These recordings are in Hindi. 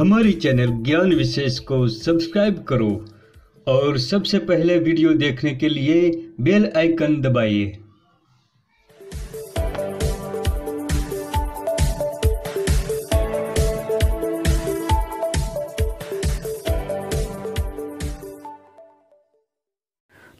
हमारे चैनल ज्ञान विशेष को सब्सक्राइब करो और सबसे पहले वीडियो देखने के लिए बेल आइकन दबाइए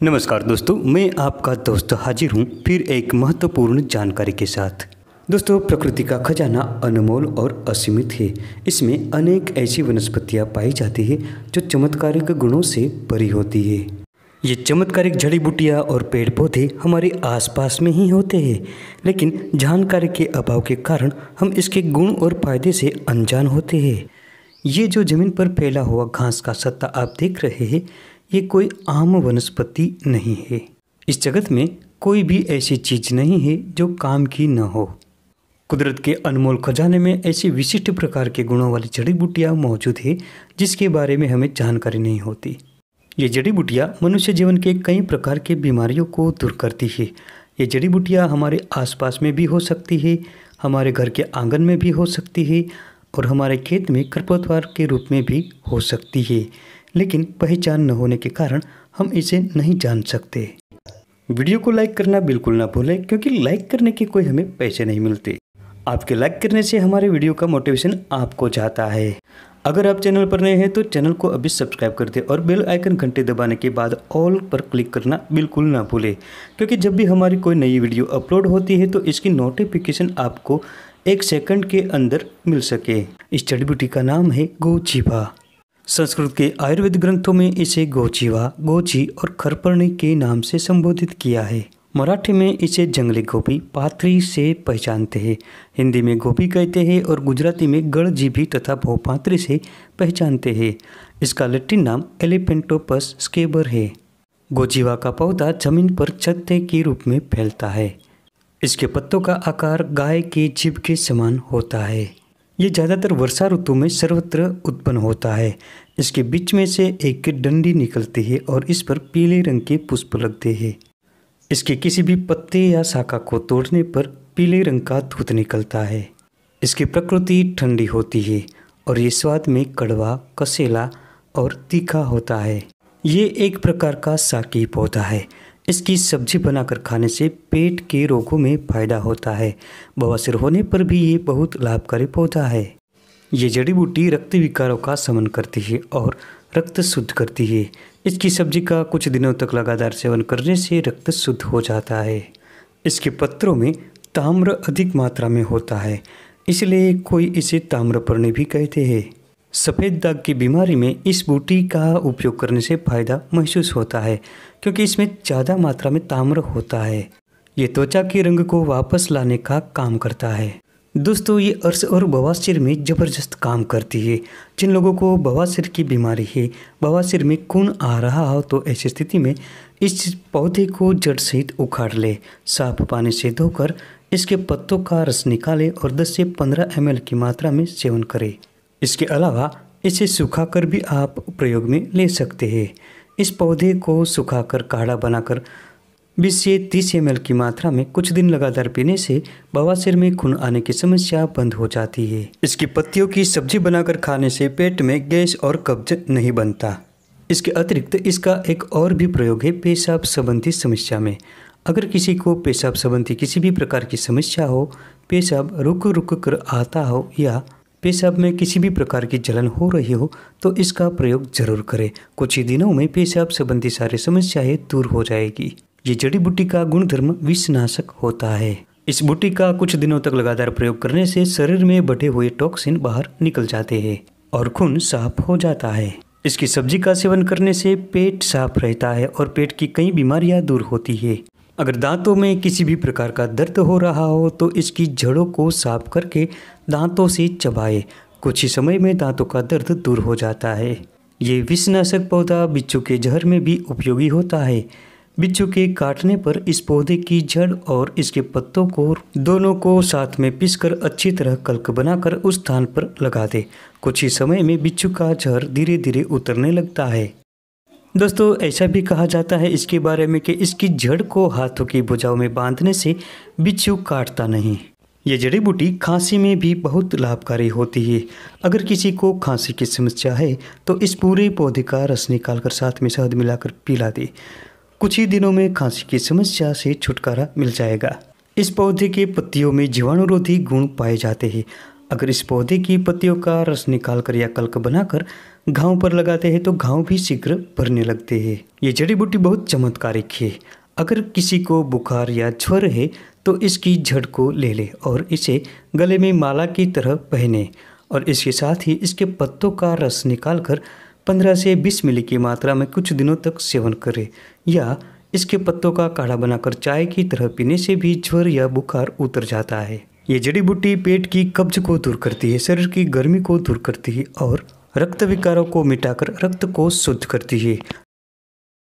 नमस्कार दोस्तों मैं आपका दोस्त हाजिर हूं फिर एक महत्वपूर्ण जानकारी के साथ दोस्तों प्रकृति का खजाना अनमोल और असीमित है इसमें अनेक ऐसी वनस्पतियाँ पाई जाती है जो चमत्कारिक गुणों से भरी होती है ये चमत्कारिक जड़ी बूटियाँ और पेड़ पौधे हमारे आसपास में ही होते हैं लेकिन जानकारी के अभाव के कारण हम इसके गुण और फायदे से अनजान होते हैं ये जो ज़मीन पर फैला हुआ घास का सत्ता आप देख रहे हैं ये कोई आम वनस्पति नहीं है इस जगत में कोई भी ऐसी चीज़ नहीं है जो काम की न हो कुदरत के अनमोल खजाने में ऐसी विशिष्ट प्रकार के गुणों वाली जड़ी बूटियाँ मौजूद है जिसके बारे में हमें जानकारी नहीं होती ये जड़ी बूटियाँ मनुष्य जीवन के कई प्रकार के बीमारियों को दूर करती है ये जड़ी बूटियाँ हमारे आसपास में भी हो सकती है हमारे घर के आंगन में भी हो सकती है और हमारे खेत में खरपतवार के रूप में भी हो सकती है लेकिन पहचान न होने के कारण हम इसे नहीं जान सकते वीडियो को लाइक करना बिल्कुल ना भूलें क्योंकि लाइक करने के कोई हमें पैसे नहीं मिलते आपके लाइक करने से हमारे वीडियो का मोटिवेशन आपको जाता है अगर आप चैनल पर नए हैं तो चैनल को अभी सब्सक्राइब कर दें और बेल आइकन घंटे दबाने के बाद ऑल पर क्लिक करना बिल्कुल ना भूलें क्योंकि जब भी हमारी कोई नई वीडियो अपलोड होती है तो इसकी नोटिफिकेशन आपको एक सेकंड के अंदर मिल सके इस जड़ी बूटी का नाम है गोचीभा संस्कृत के आयुर्वेद ग्रंथों में इसे गोचीवा गोची और खरपर्णी के नाम से संबोधित किया है मराठी में इसे जंगली गोभी पाथरी से पहचानते हैं हिंदी में गोभी कहते हैं और गुजराती में जीभी तथा भोपात्री से पहचानते हैं इसका लट्टी नाम एलिपेंटोपस स्केबर है गोजीवा का पौधा जमीन पर छत्ते के रूप में फैलता है इसके पत्तों का आकार गाय के जीभ के समान होता है ये ज़्यादातर वर्षा ऋतु में सर्वत्र उत्पन्न होता है इसके बीच में से एक डंडी निकलती है और इस पर पीले रंग के पुष्प लगते हैं इसके किसी भी पत्ते या शाखा को तोड़ने पर पीले रंग का दूध निकलता है इसकी प्रकृति ठंडी होती है और ये स्वाद में कड़वा कसेला और तीखा होता है ये एक प्रकार का साकी पौधा है इसकी सब्जी बनाकर खाने से पेट के रोगों में फायदा होता है बवासीर होने पर भी ये बहुत लाभकारी पौधा है ये जड़ी बूटी रक्त विकारों का समन करती है और रक्त शुद्ध करती है इसकी सब्जी का कुछ दिनों तक लगातार सेवन करने से रक्त शुद्ध हो जाता है इसके पत्रों में ताम्र अधिक मात्रा में होता है इसलिए कोई इसे ताम्रपर्णी भी कहते हैं सफ़ेद दाग की बीमारी में इस बूटी का उपयोग करने से फ़ायदा महसूस होता है क्योंकि इसमें ज़्यादा मात्रा में ताम्र होता है ये त्वचा के रंग को वापस लाने का काम करता है दोस्तों ये अर्श और बवासिर में ज़बरदस्त काम करती है जिन लोगों को बवासिर की बीमारी है बवासिर में खून आ रहा हो तो ऐसी स्थिति में इस पौधे को जड़ सहित उखाड़ ले साफ पानी से धोकर इसके पत्तों का रस निकाले और 10 से 15 एम की मात्रा में सेवन करें इसके अलावा इसे सुखाकर भी आप प्रयोग में ले सकते हैं इस पौधे को सुखाकर काढ़ा बनाकर बीस से तीस एम की मात्रा में कुछ दिन लगातार पीने से बवासीर में खून आने की समस्या बंद हो जाती है इसकी पत्तियों की सब्जी बनाकर खाने से पेट में गैस और कब्ज नहीं बनता इसके अतिरिक्त इसका एक और भी प्रयोग है पेशाब संबंधी समस्या में अगर किसी को पेशाब संबंधी किसी भी प्रकार की समस्या हो पेशाब रुक रुक कर आता हो या पेशाब में किसी भी प्रकार की जलन हो रही हो तो इसका प्रयोग जरूर करें कुछ ही दिनों में पेशाब संबंधी सारी समस्याएं दूर हो जाएगी ये जड़ी बूटी का गुणधर्म विषनाशक होता है इस बूटी का कुछ दिनों तक लगातार प्रयोग करने से शरीर में बढ़े हुए टॉक्सिन बाहर निकल जाते हैं और खून साफ हो जाता है इसकी सब्जी का सेवन करने से पेट साफ रहता है और पेट की कई बीमारियां दूर होती है अगर दांतों में किसी भी प्रकार का दर्द हो रहा हो तो इसकी जड़ों को साफ करके दांतों से चबाए कुछ ही समय में दांतों का दर्द दूर हो जाता है ये विषनाशक पौधा बिच्छू के जहर में भी उपयोगी होता है बिच्छू के काटने पर इस पौधे की जड़ और इसके पत्तों को दोनों को साथ में पीसकर अच्छी तरह कल्क बनाकर उस स्थान पर लगा दे कुछ ही समय में बिच्छू का जहर धीरे धीरे उतरने लगता है दोस्तों ऐसा भी कहा जाता है इसके बारे में कि इसकी जड़ को हाथों की बुझाव में बांधने से बिच्छू काटता नहीं ये जड़ी बूटी खांसी में भी बहुत लाभकारी होती है अगर किसी को खांसी की समस्या है तो इस पूरे पौधे का रस निकालकर साथ में शहद मिलाकर पिला दे कुछ ही दिनों में खांसी की समस्या से छुटकारा मिल जाएगा इस पौधे के पत्तियों में जीवाणुरोधी गुण पाए जाते हैं अगर इस पौधे की पत्तियों का रस निकाल कर या कल्क बनाकर घाव पर लगाते हैं तो घाव भी शीघ्र भरने लगते हैं ये जड़ी बूटी बहुत चमत्कारिक है अगर किसी को बुखार या ज्वर है तो इसकी जड़ को ले ले और इसे गले में माला की तरह पहने और इसके साथ ही इसके पत्तों का रस निकाल कर 15 से 20 मिली की मात्रा में कुछ दिनों तक सेवन करें या इसके पत्तों का काढ़ा बनाकर चाय की तरह पीने से भी ज्वर या बुखार उतर जाता है ये जड़ी बूटी पेट की कब्ज को दूर करती है शरीर की गर्मी को दूर करती है और रक्त विकारों को मिटाकर रक्त को शुद्ध करती है